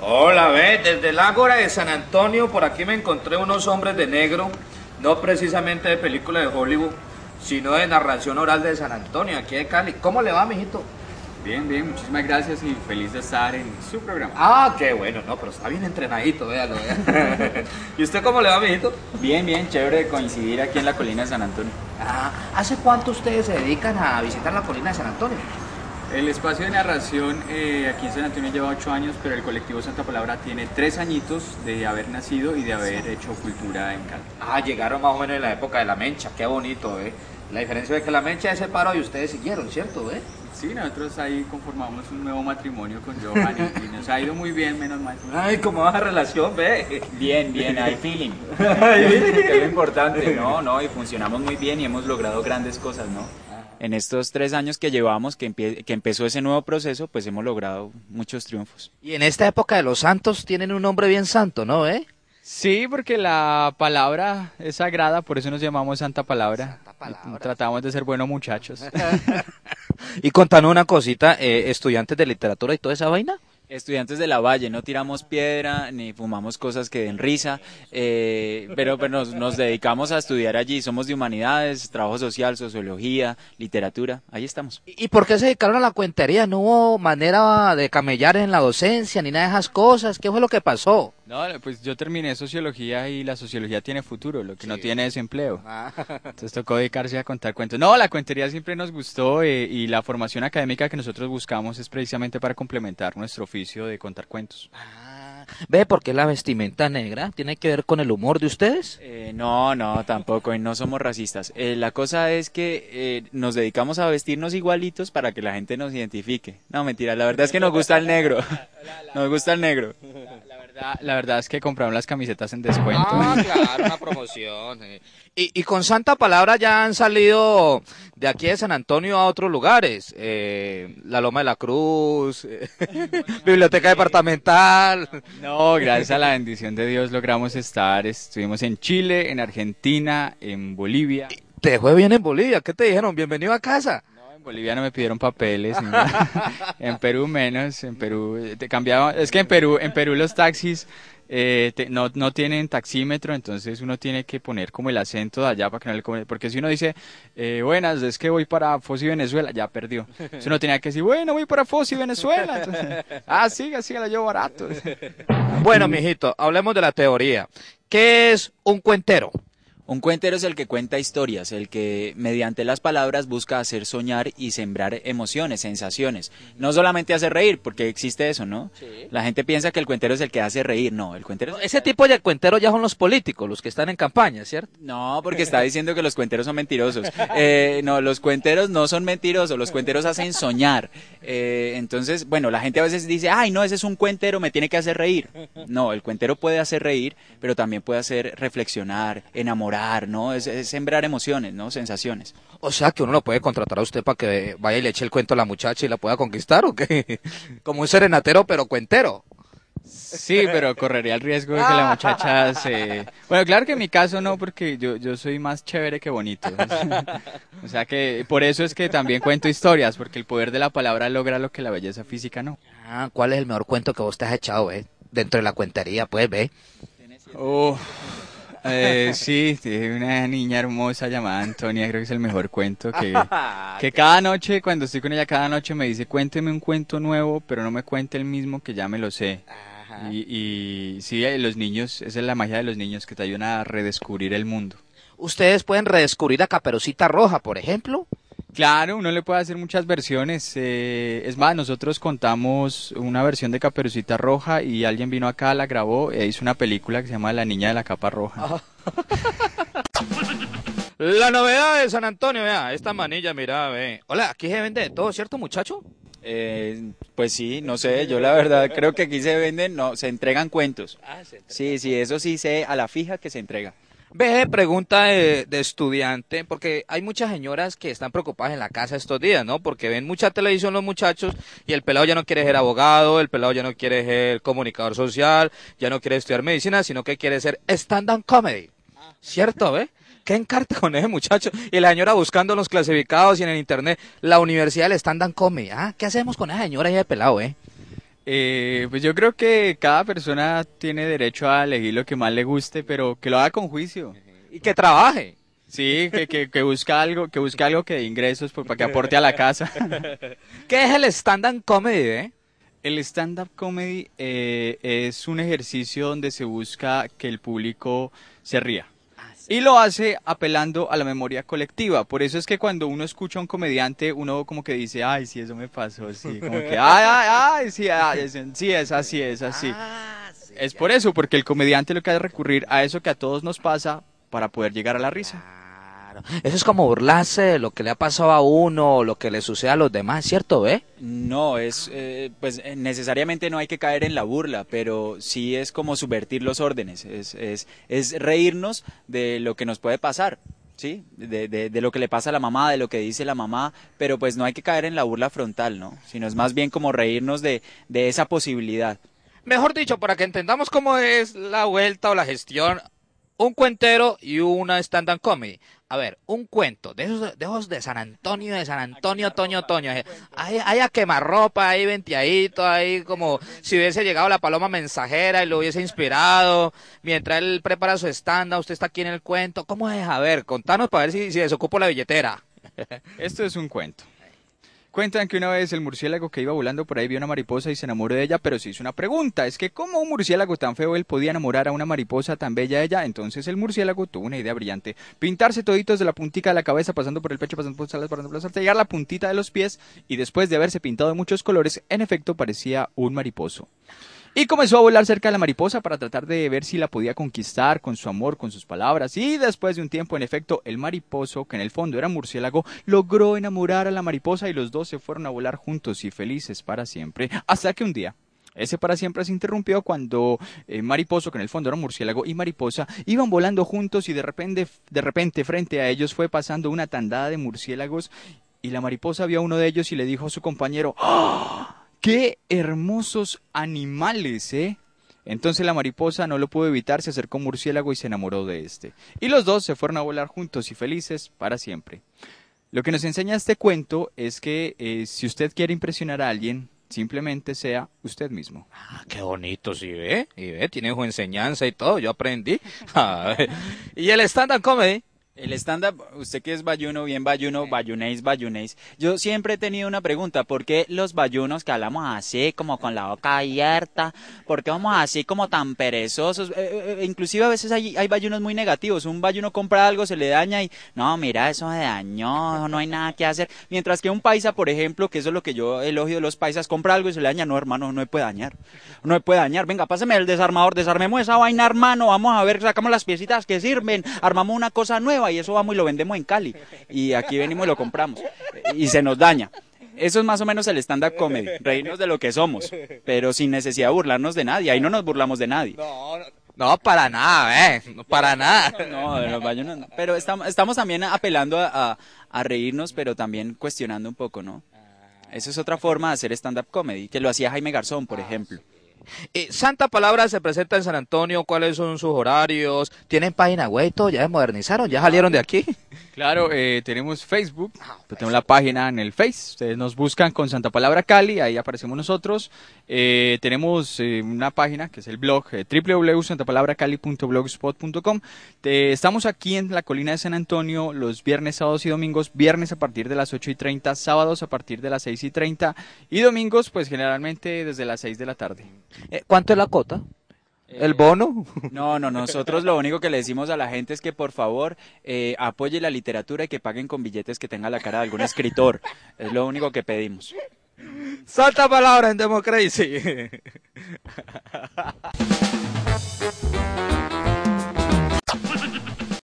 Hola, ve, desde el Ágora de San Antonio, por aquí me encontré unos hombres de negro, no precisamente de película de Hollywood, sino de narración oral de San Antonio, aquí de Cali. ¿Cómo le va, mijito? Bien, bien, muchísimas gracias y feliz de estar en su programa. Ah, qué bueno, no, pero está bien entrenadito, véalo, ¿Y usted cómo le va, mijito? Bien, bien, chévere de coincidir aquí en la colina de San Antonio. Ah, ¿hace cuánto ustedes se dedican a visitar la colina de San Antonio? El espacio de narración eh, aquí en San Antonio lleva ocho años, pero el colectivo Santa Palabra tiene tres añitos de haber nacido y de haber hecho cultura en Cali. Ah, llegaron más o menos en la época de la mencha, qué bonito, ¿eh? La diferencia es que la mencha se paró y ustedes siguieron, ¿cierto, eh? Sí, nosotros ahí conformamos un nuevo matrimonio con Giovanni y, nos ha ido muy bien, menos mal. Ay, ¿cómo va la relación, ve? Bien, bien, hay feeling. que es importante, ¿no? No, y funcionamos muy bien y hemos logrado grandes cosas, ¿no? en estos tres años que llevamos, que, que, empezó ese nuevo proceso, pues hemos logrado muchos triunfos. Y en esta época de los santos tienen un nombre bien santo, ¿no? ¿Eh? Sí, porque la palabra es sagrada, por eso nos llamamos Santa Palabra. Tratamos de ser buenos muchachos. y contando una cosita, eh, estudiantes de literatura y toda esa vaina. Estudiantes de la Valle, no tiramos piedra ni fumamos cosas que den risa, eh, pero, pues, nos, nos, dedicamos a estudiar allí. Somos de humanidades, trabajo social, sociología, literatura, ahí estamos. ¿Y por qué se dedicaron a la cuentería? ¿No hubo manera de camellar en la docencia ni nada de esas cosas? ¿Qué fue lo que pasó? No, pues yo terminé sociología y la sociología tiene futuro, lo que no tiene es empleo. Ah. Entonces tocó dedicarse a contar cuentos. No, la cuentería siempre nos gustó eh, y la formación académica que nosotros buscamos es precisamente para complementar nuestro oficio de contar cuentos. Ah. ¿Ve por qué la vestimenta negra tiene que ver con el humor de ustedes? Eh, no, no, tampoco, no somos racistas. Eh, la cosa es que nos dedicamos a vestirnos igualitos para que la gente nos identifique. No, mentira, la verdad es que nos gusta el negro. Nos gusta el negro. La, verdad es que compraron las camisetas en descuento. Ah, claro, una promoción. Y, y, con santa palabra ya han salido de aquí de San Antonio a otros lugares. Eh, la Loma de la Cruz, eh, Biblioteca Departamental. No, gracias a la bendición de Dios logramos estar. Estuvimos en Chile, en Argentina, en Bolivia. Te fue bien en Bolivia. ¿Qué te dijeron? Bienvenido a casa. Bolivia me pidieron papeles. en Perú menos. En Perú eh, te cambiaba. Es que en Perú, en Perú los taxis eh, no, tienen taxímetro, entonces uno tiene que poner como el acento de allá para que no le come, Porque si uno dice, eh, buenas, es que voy para y Venezuela, ya perdió. Si uno tenía que decir, bueno, voy para y Venezuela. Entonces, ah, siga, siga, la llevo barato. Bueno, mijito, hablemos de la teoría. ¿Qué es un cuentero? Un cuentero es el que cuenta historias, el que mediante las palabras busca hacer soñar y sembrar emociones, sensaciones. No solamente hace reír, porque existe eso, ¿no? La gente piensa que el cuentero es el que hace reír. No, el cuentero. ese tipo de cuenteros ya son los políticos, los que están en campaña, ¿cierto? No, porque está diciendo que los cuenteros son mentirosos. Eh, no, los cuenteros no son mentirosos, los cuenteros hacen soñar. Eh, entonces, bueno, la gente a veces dice, ay, no, ese es un cuentero, me tiene que hacer reír. No, el cuentero puede hacer reír, pero también puede hacer reflexionar, enamorar ¿no? Es, sembrar emociones, ¿no? Sensaciones. O sea, que uno lo puede contratar a usted para que vaya y le eche el cuento a la muchacha y la pueda conquistar, ¿o qué? Como un serenatero, pero cuentero. Sí, pero correría el riesgo de que la muchacha se... Bueno, claro que en mi caso no, porque yo, yo soy más chévere que bonito. o sea que por eso es que también cuento historias, porque el poder de la palabra logra lo que la belleza física no. Ah, ¿cuál es el mejor cuento que vos te has echado, eh? Dentro de la cuentería, pues, ve. Eh, sí, una niña hermosa llamada Antonia, creo que es el mejor cuento que, ah, cada noche, cuando estoy con ella, cada noche me dice, cuénteme un cuento nuevo, pero no me cuente el mismo que ya me lo sé. Y, y sí, eh, los niños, esa es la magia de los niños, que te ayudan a redescubrir el mundo. Ustedes pueden redescubrir a Caperucita Roja, por ejemplo. Claro, uno le puede hacer muchas versiones. Eh, es más, nosotros contamos una versión de Caperucita Roja y alguien vino acá, la grabó e hizo una película que se llama La Niña de la Capa Roja. Ah. la novedad de San Antonio, vea, esta manilla, mira, ve. Hola, aquí se vende todo, ¿cierto, muchacho? Eh, pues sí, no sé, yo la verdad creo que aquí se venden, no, se entregan cuentos. Ah, sí, sí, eso sí sé a la fija que se entrega. Ve, pregunta de, estudiante, porque hay muchas señoras que están preocupadas en la casa estos días, ¿no? Porque ven mucha televisión los muchachos y el pelado ya no quiere ser abogado, el pelado ya no quiere ser comunicador social, ya no quiere estudiar medicina, sino que quiere ser stand-up comedy. ¿Cierto, ve? ¿Qué encarta con ese muchacho? Y la señora buscando los clasificados y en el internet, la universidad del stand-up comedy. ¿Ah? ¿Qué hacemos con esa señora y de pelado, eh? Eh, pues yo creo que cada persona tiene derecho a elegir lo que más le guste, pero que lo haga con juicio. Y que trabaje. Sí, que, busca algo, que busque algo que dé ingresos para que aporte a la casa. ¿Qué es el stand-up comedy, eh? El stand-up comedy eh, es un ejercicio donde se busca que el público se ría. Y lo hace apelando a la memoria colectiva. Por eso es que cuando uno escucha a un comediante, uno como que dice, ay, sí, eso me pasó, sí, como que, ay, ay, ay, sí, es, es así, es así. Ah, es por eso, porque el comediante lo que hace es recurrir a eso que a todos nos pasa para poder llegar a la risa. Ah. Eso es como burlarse de lo que le ha pasado a uno o lo que le sucede a los demás, ¿cierto, ve? No, es, eh, pues eh, necesariamente no hay que caer en la burla, pero sí es como subvertir los órdenes, es, es, reírnos de lo que nos puede pasar. Sí, de, de, de, lo que le pasa a la mamá, de lo que dice la mamá, pero pues no hay que caer en la burla frontal, ¿no? Sino es más bien como reírnos de, de esa posibilidad. Mejor dicho, para que entendamos cómo es la vuelta o la gestión un cuentero y una stand-up comedy. A ver, un cuento de esos, de San Antonio, de San Antonio, Toño, Toño. Hay, eh. a quemarropa, ahí ventiadito, ahí como si hubiese llegado la paloma mensajera y lo hubiese inspirado. Mientras él prepara su stand-up, usted está aquí en el cuento. ¿Cómo es? A ver, contanos para ver si, si desocupo la billetera. Esto es un cuento. Cuentan que una vez el murciélago que iba volando por ahí vio una mariposa y se enamoró de ella, pero se hizo una pregunta, es que cómo un murciélago tan feo él podía enamorar a una mariposa tan bella ella, entonces el murciélago tuvo una idea brillante, pintarse toditos de la puntica de la cabeza, pasando por el pecho, pasando por las alas, pasando por las alas, llegar la puntita de los pies, y después de haberse pintado de muchos colores, en efecto parecía un mariposo y comenzó a volar cerca de la mariposa para tratar de ver si la podía conquistar con su amor, con sus palabras. Y después de un tiempo, en efecto, el mariposo, que en el fondo era murciélago, logró enamorar a la mariposa y los dos se fueron a volar juntos y felices para siempre. Hasta que un día, ese para siempre se interrumpió cuando el eh, Mariposo, que en el fondo era murciélago, y Mariposa iban volando juntos y de repente, de repente frente a ellos fue pasando una tandada de murciélagos y la mariposa vio a uno de ellos y le dijo a su compañero, ¡Ah! Qué hermosos animales, ¿eh? Entonces la mariposa no lo pudo evitar, se acercó un murciélago y se enamoró de este. Y los dos se fueron a volar juntos y felices para siempre. Lo que nos enseña este cuento es que eh, si usted quiere impresionar a alguien, simplemente sea usted mismo. Ah, qué bonito, ¿sí ve, y ve, tiene su enseñanza y todo, yo aprendí. Ah, y el stand-up comedy el stand-up, usted que es bayuno, bien bayuno, bayunéis, bayunéis. Yo siempre he tenido una pregunta, ¿por qué los bayunos que hablamos así, como con la boca abierta, por qué vamos así como tan perezosos? Eh, eh, eh, inclusive a veces hay, hay, bayunos muy negativos, un bayuno compra algo, se le daña y, no, mira, eso me dañó, no hay nada que hacer. Mientras que un paisa, por ejemplo, que eso es lo que yo elogio de los paisas, compra algo y se le daña, no, hermano, no me puede dañar, no me puede dañar, venga, páseme el desarmador, desarmemos esa vaina, hermano, vamos a ver, sacamos las piecitas que sirven, armamos una cosa nueva, y eso vamos y lo vendemos en Cali. Y aquí venimos y lo compramos. Y se nos daña. Eso es más o menos el stand-up comedy, reírnos de lo que somos, pero sin necesidad de burlarnos de nadie. Ahí no nos burlamos de nadie. No, para nada, ¿eh? No, para nada. No, Pero estamos, estamos también apelando a, reírnos, pero también cuestionando un poco, ¿no? Ah, Esa es otra forma de hacer stand-up comedy, que lo hacía Jaime Garzón, por ah, ejemplo. Eh, Santa Palabra se presenta en San Antonio, ¿cuáles son sus horarios? ¿Tienen página web ¿Ya modernizaron? ¿Ya salieron de aquí? Claro, eh, tenemos Facebook, ah, tenemos pues. la página en el Face, ustedes nos buscan con Santa Palabra Cali, ahí aparecemos nosotros. Eh, tenemos una página que es el blog www.santapalabracali.blogspot.com. estamos aquí en la colina de San Antonio los viernes, sábados y domingos, viernes a partir de las 8 y 30, sábados a partir de las 6 y 30 y domingos pues generalmente desde las 6 de la tarde. Eh, ¿Cuánto es la cota? Eh, ¿El bono? No, no, nosotros lo único que le decimos a la gente es que por favor eh, apoye la literatura y que paguen con billetes que tenga la cara de algún escritor. Es lo único que pedimos. Salta palabra en democracia.